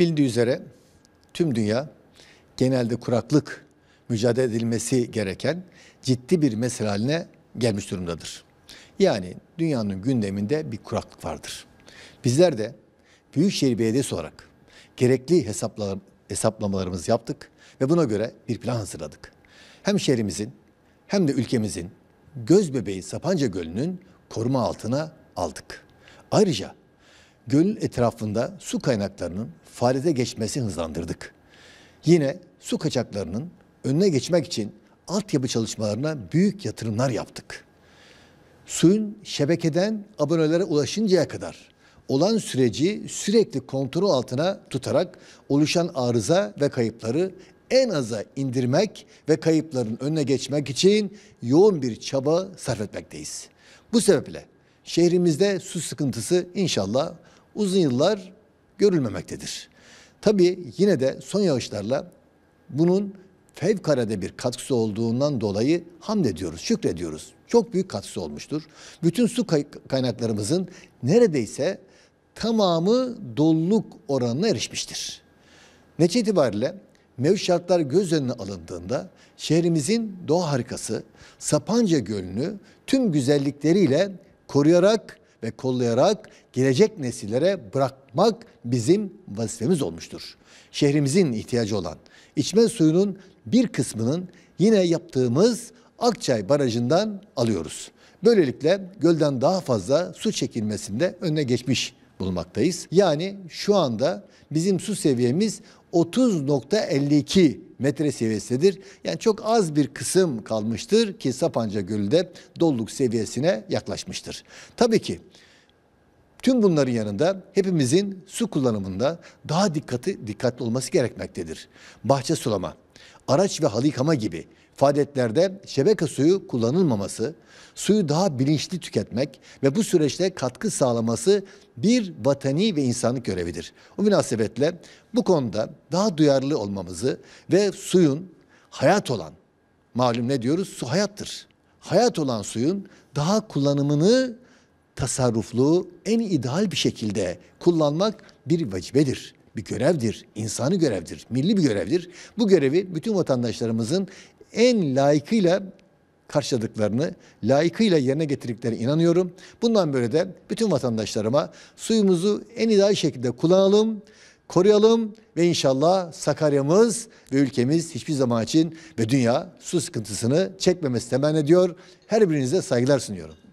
Bildiği üzere tüm dünya genelde kuraklık mücadele edilmesi gereken ciddi bir mesele haline gelmiş durumdadır. Yani dünyanın gündeminde bir kuraklık vardır. Bizler de Büyükşehir Belediyesi olarak gerekli hesaplar, hesaplamalarımızı yaptık ve buna göre bir plan hazırladık. Hem şehrimizin hem de ülkemizin göz bebeği Sapanca Gölü'nün koruma altına aldık. Ayrıca göl etrafında su kaynaklarının faaliyete geçmesini hızlandırdık. Yine su kaçaklarının önüne geçmek için altyapı çalışmalarına büyük yatırımlar yaptık. Suyun şebekeden abonelere ulaşıncaya kadar olan süreci sürekli kontrol altına tutarak oluşan arıza ve kayıpları en aza indirmek ve kayıpların önüne geçmek için yoğun bir çaba sarf etmekteyiz. Bu sebeple şehrimizde su sıkıntısı inşallah uzun yıllar görülmemektedir. Tabii yine de son yağışlarla bunun fevkalade bir katkısı olduğundan dolayı hamd ediyoruz, şükrediyoruz. Çok büyük katkısı olmuştur. Bütün su kaynaklarımızın neredeyse tamamı doluluk oranına erişmiştir. Netice itibariyle mevcut şartlar göz önüne alındığında şehrimizin doğa harikası Sapanca Gölü'nü tüm güzellikleriyle koruyarak ve kollayarak gelecek nesillere bırakmak bizim vazifemiz olmuştur. Şehrimizin ihtiyacı olan içme suyunun bir kısmının yine yaptığımız Akçay Barajı'ndan alıyoruz. Böylelikle gölden daha fazla su çekilmesinde önüne geçmiş bulmaktayız. Yani şu anda bizim su seviyemiz 30.52 metre seviyesidir. Yani çok az bir kısım kalmıştır ki Sapanca Gölü de doluluk seviyesine yaklaşmıştır. Tabii ki Tüm bunların yanında hepimizin su kullanımında daha dikkati dikkatli olması gerekmektedir. Bahçe sulama, araç ve halı yıkama gibi faaliyetlerde şebeke suyu kullanılmaması, suyu daha bilinçli tüketmek ve bu süreçte katkı sağlaması bir vatani ve insanlık görevidir. O münasebetle bu konuda daha duyarlı olmamızı ve suyun hayat olan, malum ne diyoruz? Su hayattır. Hayat olan suyun daha kullanımını tasarruflu en ideal bir şekilde kullanmak bir vacibedir, bir görevdir, insanı görevdir, milli bir görevdir. Bu görevi bütün vatandaşlarımızın en layıkıyla karşıladıklarını layıkıyla yerine getirdiklerine inanıyorum. Bundan böyle de bütün vatandaşlarıma suyumuzu en ideal şekilde kullanalım, koruyalım ve inşallah Sakarya'mız ve ülkemiz hiçbir zaman için ve dünya su sıkıntısını çekmemesi temenni ediyor. Her birinize saygılar sunuyorum.